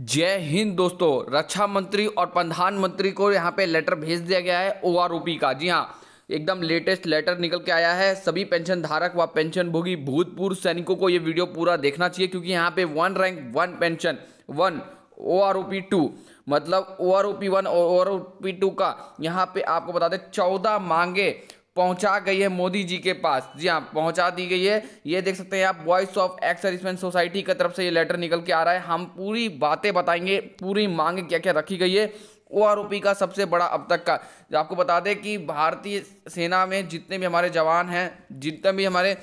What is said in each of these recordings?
जय हिंद दोस्तों रक्षा मंत्री और प्रधानमंत्री को यहाँ पे लेटर भेज दिया गया है ओ आर ओ पी का जी हाँ एकदम लेटेस्ट लेटर निकल के आया है सभी पेंशन धारक व पेंशन भोगी भूतपूर्व सैनिकों को ये वीडियो पूरा देखना चाहिए क्योंकि यहाँ पे one rank one pension one O R O P two मतलब O R O P one और O R O P two का यहाँ पे आपको बता दें चौदह मांगे पहुंचा गई है मोदी जी के पास जी हाँ पहुंचा दी गई है ये देख सकते हैं आप वॉइस ऑफ एक्सरिसमैन सोसाइटी की तरफ से ये लेटर निकल के आ रहा है हम पूरी बातें बताएंगे पूरी मांग क्या क्या रखी गई है ओ आर का सबसे बड़ा अब तक का आपको बता दें कि भारतीय सेना में जितने भी हमारे जवान हैं जितने भी हमारे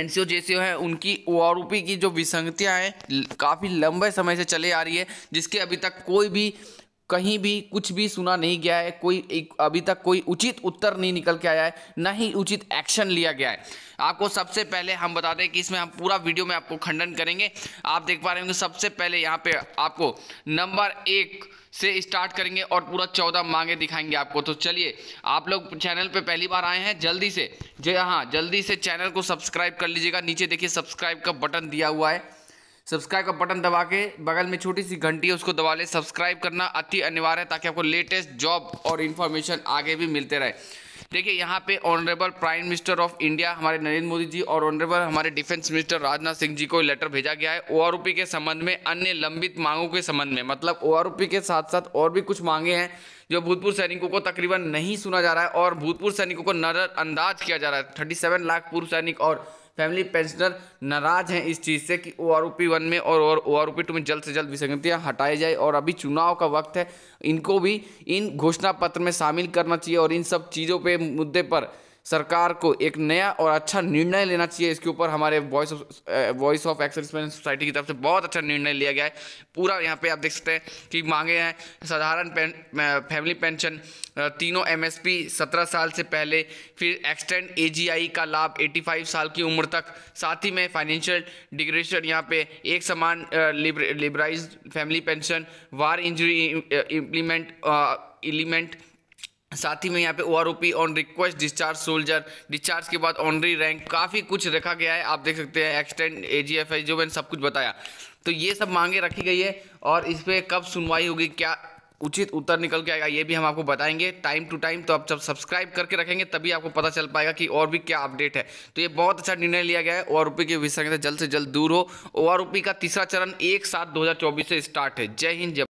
एन सी ओ जे सी ओ हैं उनकी ओ आर ओ पी की जो विसंगतियाँ हैं काफ़ी लंबे समय से चले आ रही है जिसके अभी तक कोई भी कहीं भी कुछ भी सुना नहीं गया है कोई एक अभी तक कोई उचित उत्तर नहीं निकल के आया है ना ही उचित एक्शन लिया गया है आपको सबसे पहले हम बता दें कि इसमें हम पूरा वीडियो में आपको खंडन करेंगे आप देख पा रहे होंगे सबसे पहले यहाँ पे आपको नंबर एक से स्टार्ट करेंगे और पूरा चौदह मांगे दिखाएंगे आपको तो चलिए आप लोग चैनल पे पहली बार आए हैं जल्दी से जी हाँ जल्दी से चैनल को सब्सक्राइब कर लीजिएगा नीचे देखिए सब्सक्राइब का बटन दिया हुआ है सब्सक्राइब का बटन दबा के बगल में छोटी सी घंटी है उसको दबा ले सब्सक्राइब करना अति अनिवार्य है ताकि आपको लेटेस्ट जॉब और इन्फॉर्मेशन आगे भी मिलते रहे देखिए यहाँ पे honourable prime minister of India हमारे नरेंद्र मोदी जी और ऑनरेबल हमारे डिफेंस मिनिस्टर राजनाथ सिंह जी को लेटर भेजा गया है ओआरओपी के संबंध में अन्य लंबित मांगों के संबंध में मतलब ओआरओपी के साथ साथ और भी कुछ मांगे हैं जो भूतपूर्व सैनिकों को तकरीबन नहीं सुना जा रहा है और भूतपूर्व सैनिकों को नजरअंदाज किया जा रहा है थर्टी सेवन लाख पूर्व सैनिक और फैमिली पेंशनर नाराज हैं इस चीज़ से कि O R O P one में और O R O P two में जल्द से जल्द विसंगतियाँ हटाई जाए और अभी चुनाव का वक्त है इनको भी इन घोषणा पत्र में शामिल करना चाहिए और इन सब चीज़ों पर मुद्दे पर सरकार को एक नया और अच्छा निर्णय लेना चाहिए इसके ऊपर हमारे voice of voice of ex-servicemen society की तरफ से बहुत अच्छा निर्णय लिया गया है पूरा यहाँ पे आप देख सकते हैं कि मांगे हैं साधारण पेन फैमिली पेंशन तीनों एमएसपी सत्रह साल से पहले फिर एक्सटेंड एजीआई का लाभ 85 साल की उम्र तक साथ ही में फाइनेंशियल डिग्रेशन यहाँ पे एक समान liberalised family pension war injury implement element साथ ही में यहाँ पे O R O P on request discharge soldier discharge के बाद ऑनरी रैंक काफ़ी कुछ रखा गया है आप देख सकते हैं extend A ji F I जो मैंने सब कुछ बताया तो ये सब मांगे रखी गई है और इस पर कब सुनवाई होगी क्या उचित उत्तर निकल के आएगा ये भी हम आपको बताएंगे टाइम टू टाइम तो आप जब सब्सक्राइब करके रखेंगे तभी आपको पता चल पाएगा कि और भी क्या अपडेट है तो ये बहुत अच्छा निर्णय लिया गया है ओ आर ओ पी के विषय जल्द से जल्द दूर हो ओ आर ओ पी का तीसरा चरण एक सात दो हज़ार चौबीस से स्टार्ट है जय हिंद जय